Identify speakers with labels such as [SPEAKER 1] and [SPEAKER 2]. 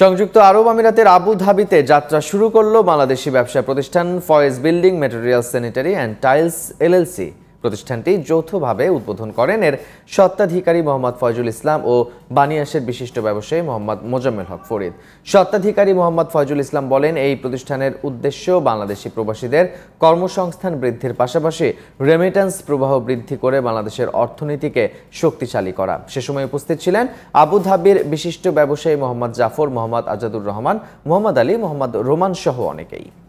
[SPEAKER 1] সংযুক্ত আরব আমিরাতের আবুধাবিতে যাত্রা শুরু করল বাংলাদেশি ব্যবসা প্রতিষ্ঠান Faiz building material sanitary and tiles LLC প্রতিষ্ঠানটি যৌথভাবে উদ্বোধন করেন এর স্বত্বাধিকারী মোহাম্মদ ফয়জুল ইসলাম ও বানিয়াসের বিশিষ্ট ব্যবসায়ী মোহাম্মদ মোজাম্মেল হক ফরিদ স্বত্বাধিকারী মোহাম্মদ ফয়জুল ইসলাম বলেন এই প্রতিষ্ঠানের উদ্দেশ্য বাংলাদেশি প্রবাসীদের কর্মসংস্থান বৃদ্ধির পাশাপাশি রেমিটেন্স প্রবাহ বৃদ্ধি করে বাংলাদেশের অর্থনীতিকে শক্তিশালী করা সে সময় উপস্থিত ছিলেন আবুধাবির বিশিষ্ট ব্যবসায়ী মোহাম্মদ জাফর মোহাম্মদ আজাদুর রহমান মোহাম্মদ আলী মোহাম্মদ রোমান সহ অনেকেই